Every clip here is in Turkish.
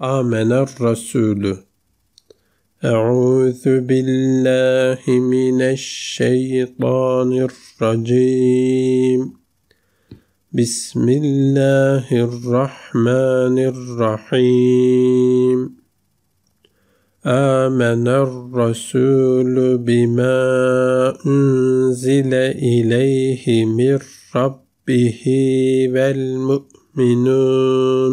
Amener Resulü. Euzu billahi mineşşeytanirracim. Bismillahirrahmanirrahim. آمن الرسول بما أنزل إليه من ربه والمؤمنون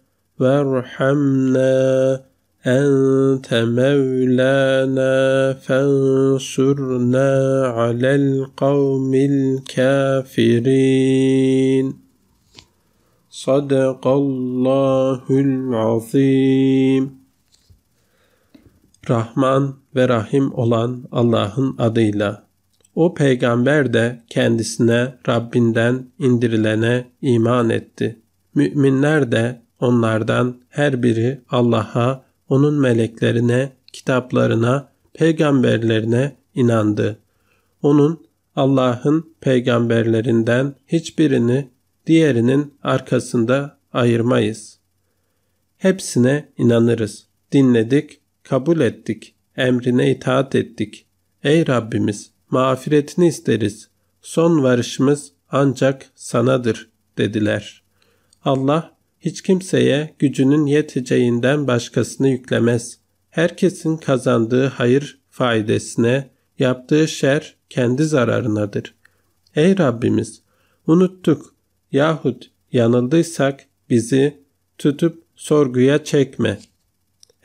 وارحمنا أنت مولانا فانصرنا على القوم الكافرين صدق الله العظيم Rahman ve Rahim olan Allah'ın adıyla. O peygamber de kendisine Rabbinden indirilene iman etti. Müminler de Onlardan her biri Allah'a, onun meleklerine, kitaplarına, peygamberlerine inandı. Onun Allah'ın peygamberlerinden hiçbirini diğerinin arkasında ayırmayız. Hepsine inanırız. Dinledik, kabul ettik, emrine itaat ettik. Ey Rabbimiz, mağfiretini isteriz. Son varışımız ancak sanadır dediler. Allah hiç kimseye gücünün yeteceğinden başkasını yüklemez. Herkesin kazandığı hayır faydasına, yaptığı şer kendi zararınadır. Ey Rabbimiz! Unuttuk yahut yanıldıysak bizi tutup sorguya çekme.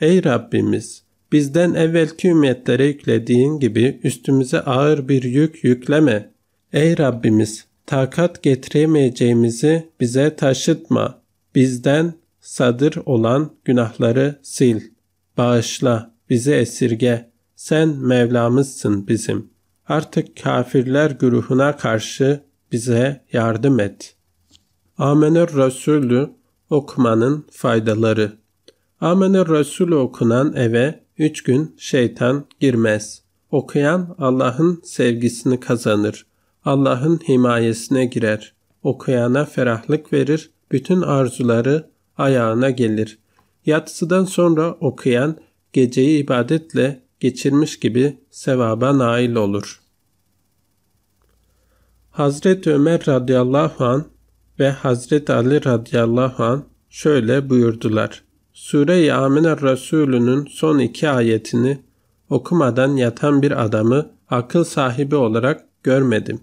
Ey Rabbimiz! Bizden evvelki ümmetlere yüklediğin gibi üstümüze ağır bir yük yükleme. Ey Rabbimiz! Takat getiremeyeceğimizi bize taşıtma. Bizden sadır olan günahları sil, bağışla, bizi esirge. Sen Mevlamızsın bizim. Artık kafirler güruhuna karşı bize yardım et. Amener Resulü okumanın faydaları. Amener Resulü okunan eve üç gün şeytan girmez. Okuyan Allah'ın sevgisini kazanır. Allah'ın himayesine girer. Okuyana ferahlık verir, bütün arzuları ayağına gelir. Yatsıdan sonra okuyan geceyi ibadetle geçirmiş gibi sevaba nail olur. Hazreti Ömer radıyallahu an ve Hazreti Ali radıyallahu an şöyle buyurdular. Sure-i Amine Resulü'nün son iki ayetini okumadan yatan bir adamı akıl sahibi olarak görmedim.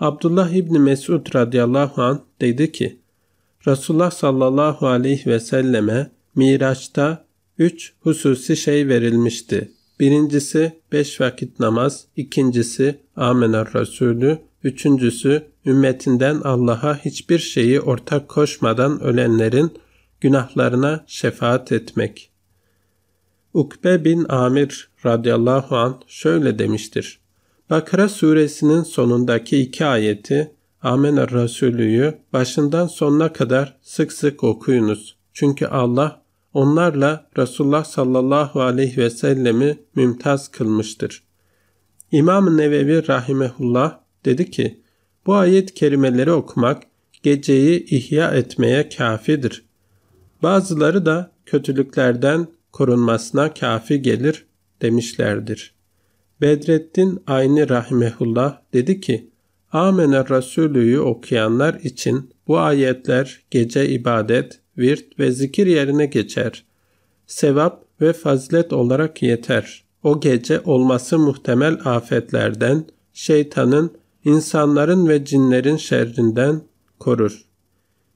Abdullah İbni Mesud radıyallahu an dedi ki, Resulullah sallallahu aleyhi ve selleme Miraç'ta üç hususi şey verilmişti. Birincisi beş vakit namaz, ikincisi Amener Resulü, üçüncüsü ümmetinden Allah'a hiçbir şeyi ortak koşmadan ölenlerin günahlarına şefaat etmek. Ukbe bin Amir radıyallahu an şöyle demiştir. Bakara suresinin sonundaki iki ayeti Amener Resulü'yü başından sonuna kadar sık sık okuyunuz. Çünkü Allah onlarla Resulullah sallallahu aleyhi ve sellemi mümtaz kılmıştır. İmam-ı Nevevi rahimehullah dedi ki, bu ayet kelimeleri okumak geceyi ihya etmeye kafidir. Bazıları da kötülüklerden korunmasına kafi gelir demişlerdir. Bedrettin Ayni Rahimehullah dedi ki, Amener Resulü'yü okuyanlar için bu ayetler gece ibadet, virt ve zikir yerine geçer. Sevap ve fazilet olarak yeter. O gece olması muhtemel afetlerden, şeytanın, insanların ve cinlerin şerrinden korur.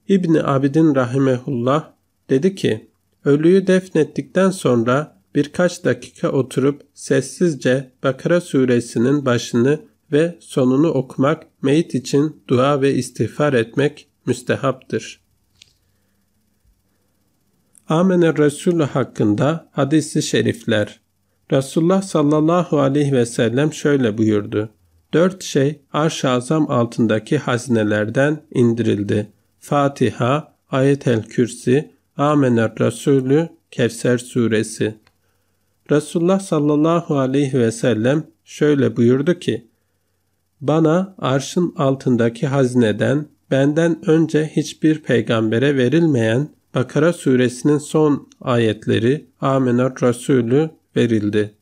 İbni Abidin Rahimehullah dedi ki, ölüyü defnettikten sonra birkaç dakika oturup sessizce Bakara suresinin başını ve sonunu okumak, meyit için dua ve istiğfar etmek müstehaptır. Amener Resulü hakkında hadisi şerifler. Resulullah sallallahu aleyhi ve sellem şöyle buyurdu. Dört şey arş-ı azam altındaki hazinelerden indirildi. Fatiha, Ayet-el Kürsi, Amener Resulü, Kevser Suresi. Resulullah sallallahu aleyhi ve sellem şöyle buyurdu ki, bana arşın altındaki hazineden benden önce hiçbir peygambere verilmeyen Bakara suresinin son ayetleri Aminat Resulü verildi.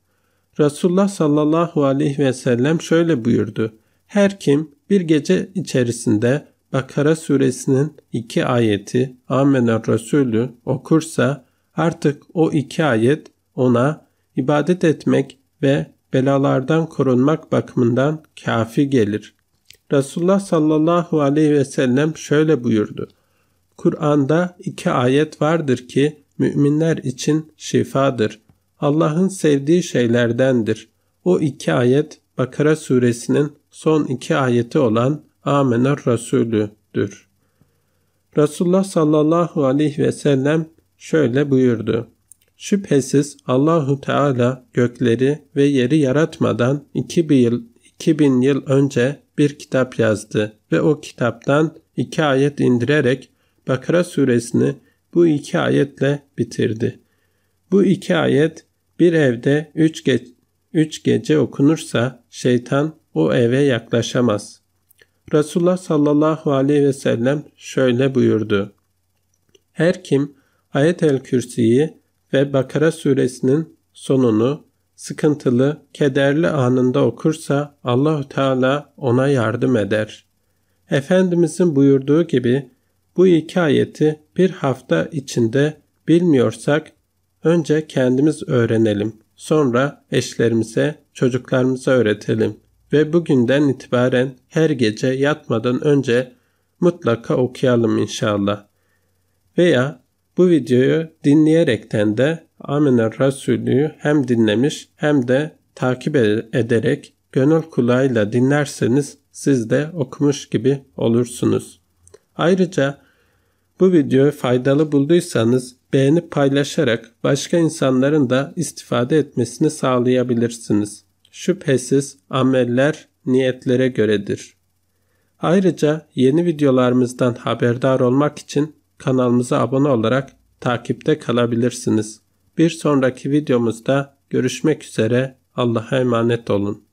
Resulullah sallallahu aleyhi ve sellem şöyle buyurdu. Her kim bir gece içerisinde Bakara suresinin iki ayeti Aminat Resulü okursa artık o iki ayet ona ibadet etmek ve belalardan korunmak bakımından kafi gelir. Resulullah sallallahu aleyhi ve sellem şöyle buyurdu. Kur'an'da iki ayet vardır ki müminler için şifadır. Allah'ın sevdiği şeylerdendir. O iki ayet Bakara suresinin son iki ayeti olan Amener Resulü'dür. Resulullah sallallahu aleyhi ve sellem şöyle buyurdu. Şüphesiz Allahu Teala gökleri ve yeri yaratmadan 2000 yıl, 2000 yıl önce bir kitap yazdı ve o kitaptan iki ayet indirerek Bakara suresini bu iki ayetle bitirdi. Bu iki ayet bir evde üç, ge üç gece okunursa şeytan o eve yaklaşamaz. Resulullah sallallahu aleyhi ve sellem şöyle buyurdu. Her kim ayet el Kürsi'yi ve Bakara suresinin sonunu sıkıntılı, kederli anında okursa Allahü Teala ona yardım eder. Efendimizin buyurduğu gibi bu iki ayeti bir hafta içinde bilmiyorsak önce kendimiz öğrenelim. Sonra eşlerimize, çocuklarımıza öğretelim ve bugünden itibaren her gece yatmadan önce mutlaka okuyalım inşallah. Veya bu videoyu dinleyerekten de Aminer Rasulü'yü hem dinlemiş hem de takip ederek gönül kulağıyla dinlerseniz siz de okumuş gibi olursunuz. Ayrıca bu videoyu faydalı bulduysanız beğenip paylaşarak başka insanların da istifade etmesini sağlayabilirsiniz. Şüphesiz ameller niyetlere göredir. Ayrıca yeni videolarımızdan haberdar olmak için kanalımıza abone olarak takipte kalabilirsiniz. Bir sonraki videomuzda görüşmek üzere. Allah'a emanet olun.